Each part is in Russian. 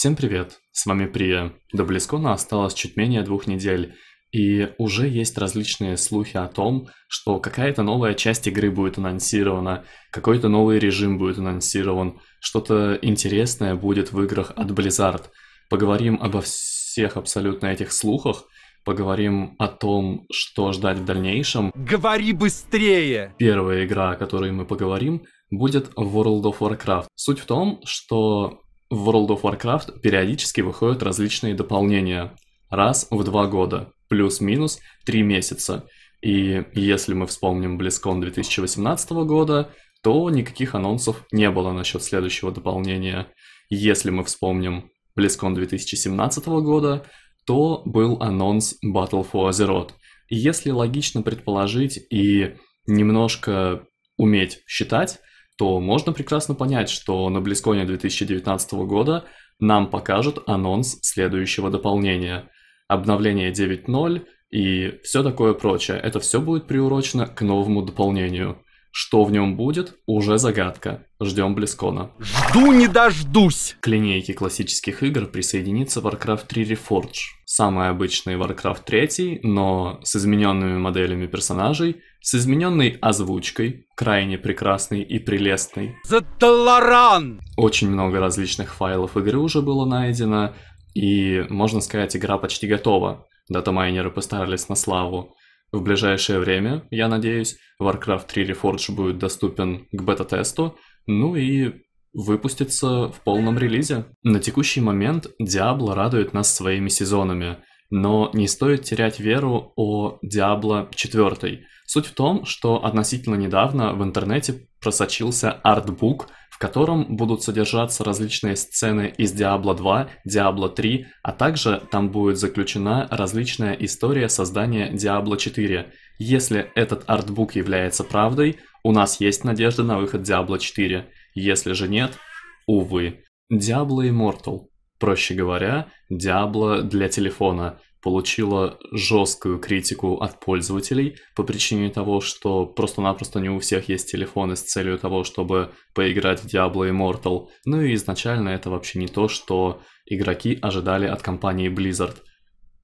Всем привет, с вами Прия. До Близкона осталось чуть менее двух недель, и уже есть различные слухи о том, что какая-то новая часть игры будет анонсирована, какой-то новый режим будет анонсирован, что-то интересное будет в играх от Blizzard. Поговорим обо всех абсолютно этих слухах, поговорим о том, что ждать в дальнейшем. Говори быстрее! Первая игра, о которой мы поговорим, будет World of Warcraft. Суть в том, что в World of Warcraft периодически выходят различные дополнения. Раз в два года, плюс-минус три месяца. И если мы вспомним BlizzCon 2018 года, то никаких анонсов не было насчет следующего дополнения. Если мы вспомним BlizzCon 2017 года, то был анонс Battle for Azeroth. И если логично предположить и немножко уметь считать, то можно прекрасно понять, что на Близконе 2019 года нам покажут анонс следующего дополнения. Обновление 9.0 и все такое прочее. Это все будет приурочено к новому дополнению. Что в нем будет, уже загадка. Ждем Близкона. Жду не дождусь! К линейке классических игр присоединится Warcraft 3 Reforge. Самый обычный Warcraft 3, но с измененными моделями персонажей, с измененной озвучкой, крайне прекрасной и прелестной. За Таларан! Очень много различных файлов игры уже было найдено, и, можно сказать, игра почти готова. Дата Датамайнеры постарались на славу. В ближайшее время, я надеюсь, Warcraft 3 Reforge будет доступен к бета-тесту, ну и выпустится в полном релизе. На текущий момент Diablo радует нас своими сезонами, но не стоит терять веру о Diablo 4. Суть в том, что относительно недавно в интернете просочился артбук котором будут содержаться различные сцены из Diablo 2, Diablo 3, а также там будет заключена различная история создания Diablo 4. Если этот артбук является правдой, у нас есть надежда на выход Diablo 4. Если же нет, увы. Diablo Immortal. Проще говоря, Diablo для телефона – получила жесткую критику от пользователей по причине того, что просто-напросто не у всех есть телефоны с целью того, чтобы поиграть в Diablo Immortal. Ну и изначально это вообще не то, что игроки ожидали от компании Blizzard.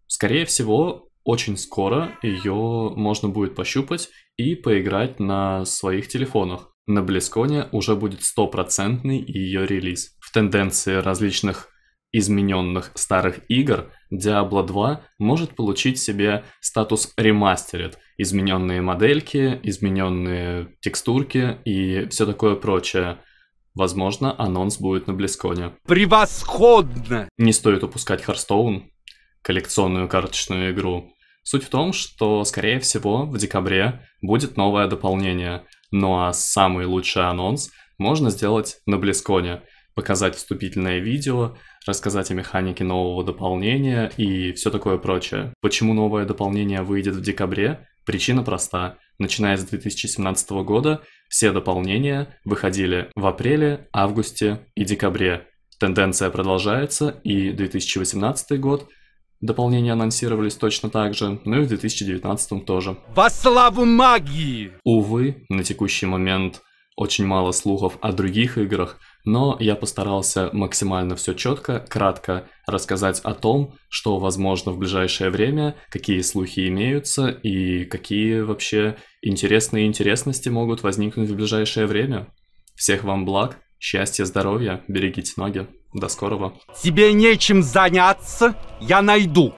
Скорее всего, очень скоро ее можно будет пощупать и поиграть на своих телефонах. На Близконе уже будет стопроцентный ее релиз. В тенденции различных измененных старых игр, Diablo 2 может получить себе статус Remastered, измененные модельки, измененные текстурки и все такое прочее. Возможно, анонс будет на Близконе. Превосходно! Не стоит упускать Харстоун, коллекционную карточную игру. Суть в том, что, скорее всего, в декабре будет новое дополнение. Ну а самый лучший анонс можно сделать на Близконе – показать вступительное видео, рассказать о механике нового дополнения и все такое прочее. Почему новое дополнение выйдет в декабре? Причина проста. Начиная с 2017 года все дополнения выходили в апреле, августе и декабре. Тенденция продолжается, и 2018 год дополнения анонсировались точно так же, ну и в 2019 тоже. Во славу магии! Увы, на текущий момент очень мало слухов о других играх, но я постарался максимально все четко, кратко рассказать о том, что возможно в ближайшее время, какие слухи имеются и какие вообще интересные интересности могут возникнуть в ближайшее время. Всех вам благ, счастья, здоровья, берегите ноги. До скорого. Тебе нечем заняться, я найду.